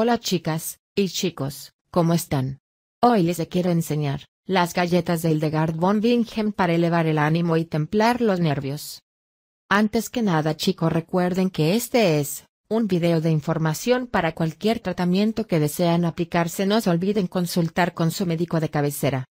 Hola chicas, y chicos, ¿cómo están? Hoy les quiero enseñar, las galletas de Hildegard von Bingen para elevar el ánimo y templar los nervios. Antes que nada chicos recuerden que este es, un video de información para cualquier tratamiento que desean aplicarse no se olviden consultar con su médico de cabecera.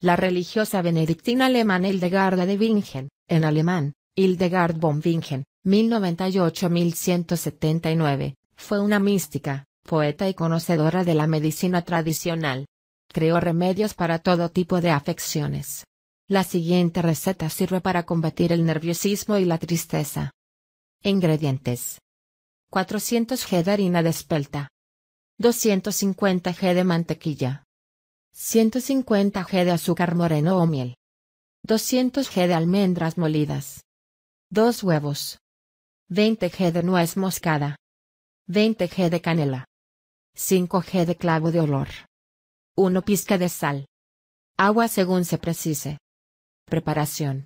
La religiosa benedictina alemana Hildegard de Bingen, en alemán, Hildegard von Bingen, 1098-1179, fue una mística, poeta y conocedora de la medicina tradicional. Creó remedios para todo tipo de afecciones. La siguiente receta sirve para combatir el nerviosismo y la tristeza. Ingredientes. 400 g de harina de espelta. 250 g de mantequilla. 150 g de azúcar moreno o miel. 200 g de almendras molidas. 2 huevos. 20 g de nuez moscada. 20 g de canela. 5G de clavo de olor. 1 pizca de sal. Agua según se precise. Preparación.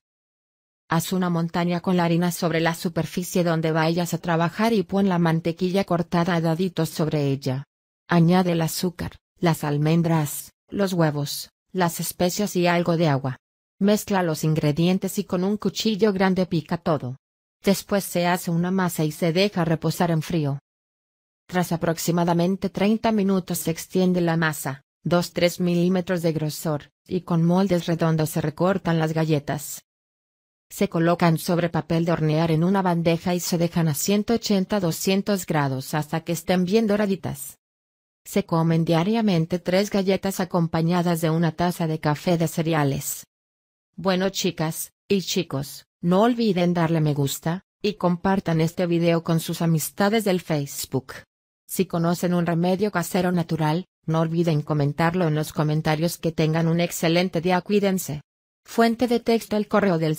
Haz una montaña con la harina sobre la superficie donde vayas a trabajar y pon la mantequilla cortada a daditos sobre ella. Añade el azúcar, las almendras, los huevos, las especias y algo de agua. Mezcla los ingredientes y con un cuchillo grande pica todo. Después se hace una masa y se deja reposar en frío. Tras aproximadamente 30 minutos se extiende la masa, 2-3 milímetros de grosor, y con moldes redondos se recortan las galletas. Se colocan sobre papel de hornear en una bandeja y se dejan a 180-200 grados hasta que estén bien doraditas. Se comen diariamente tres galletas acompañadas de una taza de café de cereales. Bueno chicas, y chicos, no olviden darle me gusta, y compartan este video con sus amistades del Facebook. Si conocen un remedio casero natural, no olviden comentarlo en los comentarios que tengan un excelente día cuídense. Fuente de texto el correo del